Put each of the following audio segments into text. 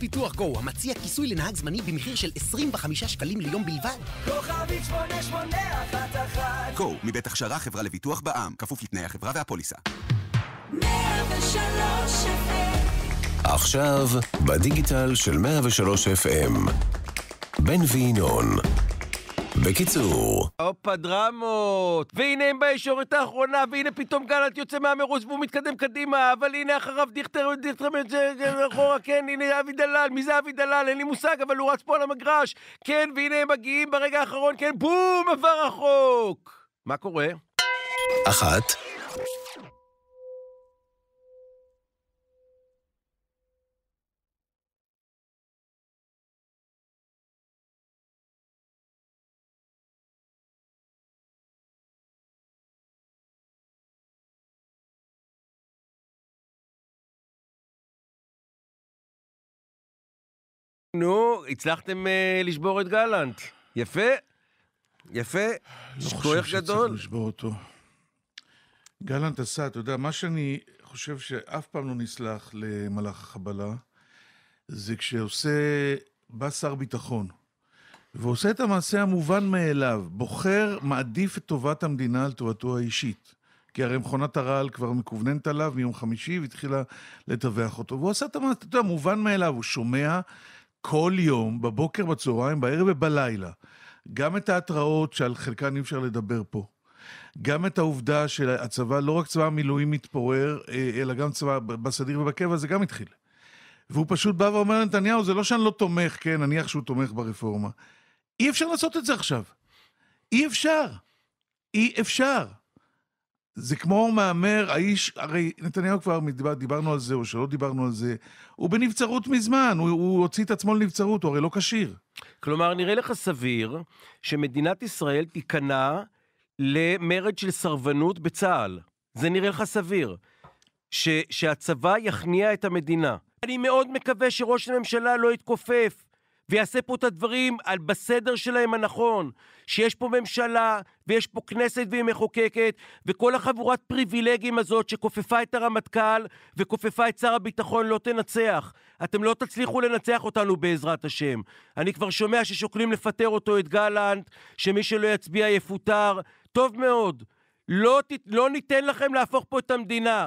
פיתוח גו, המציע כיסוי לנהג זמני במחיר של 25 שקלים ליום בלבד. כוכבית 8811 גו, מבית הכשרה חברה לביטוח בע"מ, כפוף לתנאי החברה והפוליסה. עכשיו, בדיגיטל של 103 FM. בן וינון. בקיצור... הופה דרמות! והנה הם בישורת האחרונה, והנה פתאום גלנט יוצא מהמרוץ והוא מתקדם קדימה, אבל הנה אחריו דיכטר, דיכטר אחורה, כן, הנה אבי דלל, מי זה אבי דלל? אין לי מושג, אבל הוא רץ פה על המגרש. כן, והנה הם מגיעים ברגע האחרון, כן, בום, עבר החוק! מה קורה? אחת. נו, הצלחתם אה, לשבור את גלנט. יפה, יפה, כוח גדול. לא חושב שצריך לשבור אותו. גלנט עשה, אתה יודע, מה שאני חושב שאף פעם לא נסלח למלאך החבלה, זה כשעושה, בא שר ביטחון, ועושה את המעשה המובן מאליו, בוחר, מעדיף את טובת המדינה על טובתו האישית. כי הרי מכונת הרעל כבר מקווננת עליו מיום חמישי והתחילה לטווח אותו. והוא עשה את המעשה, אתה יודע, מובן מאליו, הוא שומע כל יום, בבוקר, בצהריים, בערב ובלילה. גם את ההתראות שעל חלקן אי אפשר לדבר פה. גם את העובדה שהצבא, לא רק צבא המילואים מתפורר, אה, אלא גם צבא בסדיר ובקבע, זה גם התחיל. והוא פשוט בא ואומר לנתניהו, זה לא שאני לא תומך, כן, נניח שהוא תומך ברפורמה. אי אפשר לעשות את זה עכשיו. אי אפשר. אי אפשר. זה כמו מהמר, האיש, הרי נתניהו כבר, מדבר, דיברנו על זה או שלא דיברנו על זה, הוא בנבצרות מזמן, הוא, הוא הוציא את עצמו לנבצרות, הוא הרי לא כשיר. כלומר, נראה לך סביר שמדינת ישראל תיכנע למרד של סרבנות בצה"ל. זה נראה לך סביר. ש, שהצבא יכניע את המדינה. אני מאוד מקווה שראש הממשלה לא יתכופף ויעשה פה את הדברים על בסדר שלהם הנכון, שיש פה ממשלה ויש פה כנסת והיא מחוקקת, וכל החבורת פריבילגים הזאת שכופפה את הרמטכ"ל וכופפה את שר הביטחון לא תנצח. אתם לא תצליחו לנצח אותנו בעזרת השם. אני כבר שומע ששוקלים לפטר אותו, את גלנט, שמי שלא יצביע יפוטר. טוב מאוד. לא, ת... לא ניתן לכם להפוך פה את המדינה.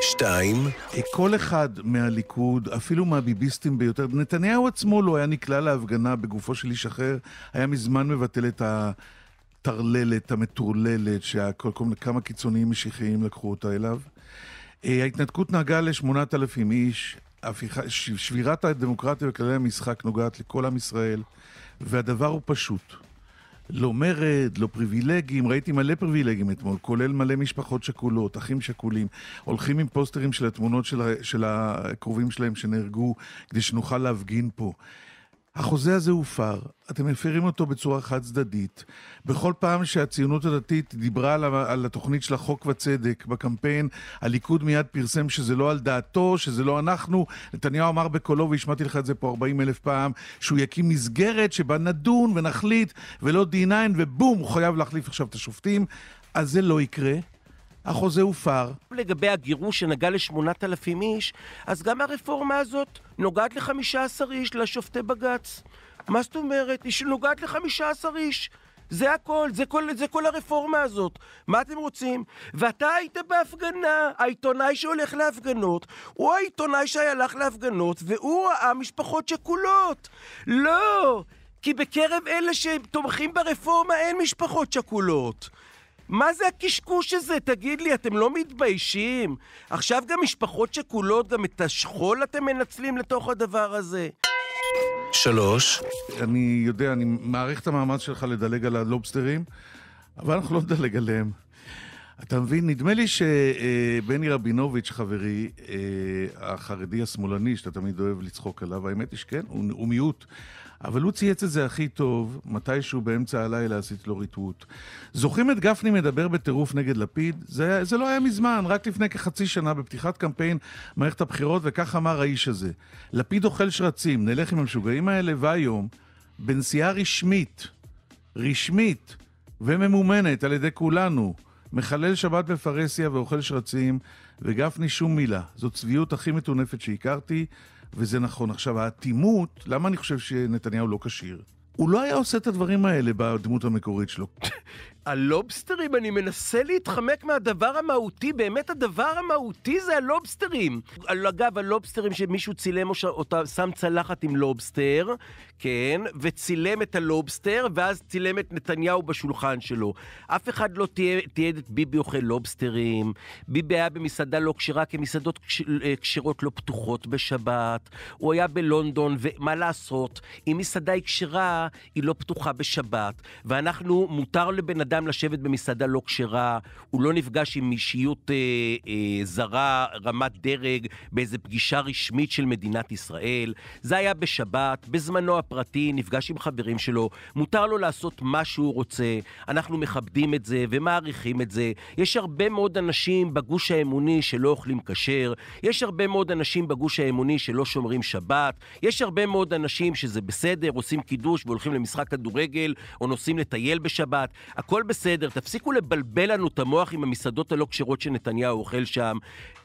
שתיים. אה, כל אחד מהליכוד, אפילו מהביביסטים ביותר, נתניהו עצמו לא היה נקלע להפגנה בגופו של איש אחר, היה מזמן מבטל את ה... הטרללת, המטורללת, שכל מיני כמה קיצוניים משיחיים לקחו אותה אליו. אה, ההתנתקות נהגה לשמונת אלפים איש, הפיכה, שבירת הדמוקרטיה וכללי המשחק נוגעת לכל עם ישראל, והדבר הוא פשוט. לא מרד, לא פריבילגים, ראיתי מלא פריבילגים אתמול, כולל מלא משפחות שכולות, אחים שכולים, הולכים עם פוסטרים של התמונות של, של הקרובים שלהם שנהרגו, כדי שנוכל להפגין פה. החוזה הזה הופר, אתם מפרים אותו בצורה חד צדדית. בכל פעם שהציונות הדתית דיברה על, על התוכנית של החוק וצדק בקמפיין, הליכוד מיד פרסם שזה לא על דעתו, שזה לא אנחנו. נתניהו אמר בקולו, והשמעתי לך את זה פה 40 אלף פעם, שהוא יקים מסגרת שבה נדון ונחליט, ולא D9, ובום, הוא חייב להחליף עכשיו את השופטים. אז זה לא יקרה. החוזה הופר. לגבי הגירוש שנגע ל-8,000 איש, אז גם הרפורמה הזאת נוגעת ל-15 איש, לשופטי בג"ץ. מה זאת אומרת? היא נוגעת ל-15 איש. זה הכל, זה כל, זה כל הרפורמה הזאת. מה אתם רוצים? ואתה היית בהפגנה, העיתונאי שהולך להפגנות, הוא העיתונאי שהלך להפגנות, והוא ראה משפחות שכולות. לא! כי בקרב אלה שתומכים ברפורמה אין משפחות שכולות. מה זה הקשקוש הזה? תגיד לי, אתם לא מתביישים? עכשיו גם משפחות שכולות, גם את השכול אתם מנצלים לתוך הדבר הזה. שלוש. אני יודע, אני מעריך את המאמץ שלך לדלג על הלובסטרים, אבל אנחנו לא נדלג עליהם. אתה מבין, נדמה לי שבני רבינוביץ', חברי, אה, החרדי השמאלני, שאתה תמיד אוהב לצחוק עליו, האמת היא שכן, הוא, מיעוט. אבל הוא צייץ את זה הכי טוב, מתישהו באמצע הלילה עשית לו ריטווט. זוכרים את גפני מדבר בטירוף נגד לפיד? זה, זה לא היה מזמן, רק לפני כחצי שנה, בפתיחת קמפיין מערכת הבחירות, וכך אמר האיש הזה: לפיד אוכל שרצים, נלך עם המשוגעים האלה, והיום, בנסיעה רשמית, רשמית וממומנת על ידי כולנו, מחלל שבת בפרהסיה ואוכל שרצים, וגפני שום מילה. זו צביעות הכי מטונפת שהכרתי, וזה נכון. עכשיו, האטימות, למה אני חושב שנתניהו לא כשיר? הוא לא היה עושה את הדברים האלה בדמות המקורית שלו. הלובסטרים, אני מנסה להתחמק מהדבר המהותי, באמת הדבר המהותי זה הלובסטרים. אגב, הלובסטרים שמישהו צילם או ש... אותה, שם צלחת עם לובסטר, כן, וצילם את הלובסטר, ואז צילם את נתניהו בשולחן שלו. אף אחד לא תיעד את ביבי אוכל לובסטרים, ביבי היה במסעדה לא כשרה, כי מסעדות אה, כשרות לא פתוחות בשבת, הוא היה בלונדון, ומה לעשות, אם מסעדה היא כשרה, היא לא פתוחה בשבת, ואנחנו, מותר לבן אדם... טעם לשבת במסעדה לא כשרה, הוא לא נפגש עם אישיות אה, אה, זרה, רמת דרג, באיזה פגישה רשמית של מדינת ישראל. זה היה בשבת, בזמנו הפרטי, נפגש עם חברים שלו, מותר לו לעשות מה שהוא רוצה, אנחנו מכבדים את זה ומעריכים את זה. יש הרבה מאוד אנשים בגוש האמוני שלא אוכלים כשר, יש הרבה מאוד אנשים בגוש האמוני שלא שומרים שבת, יש הרבה מאוד אנשים שזה בסדר, עושים קידוש והולכים למשחק כדורגל, או נוסעים לטייל בשבת, הכל בסדר, תפסיקו לבלבל לנו את המוח עם המסעדות הלא כשרות שנתניהו אוכל שם.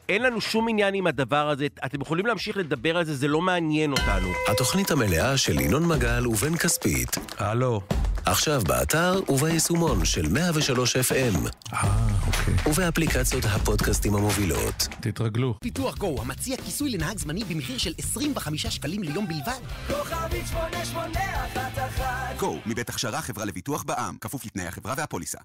אין לנו שום עניין עם הדבר הזה, אתם יכולים להמשיך לדבר על זה, זה לא מעניין אותנו. התוכנית המלאה של ינון מגל ובן כספית. הלו. עכשיו באתר וביישומון של 103 FM. אה, אוקיי. ובאפליקציות הפודקאסטים המובילות. תתרגלו. פיתוח גו, המציע כיסוי לנהג זמני במחיר של 25 שקלים ליום בלבד. כוכבית 8811 גו, מבית הכשרה חברה לביטוח בע"מ, כפוף לתנאי החברה והפוליסה.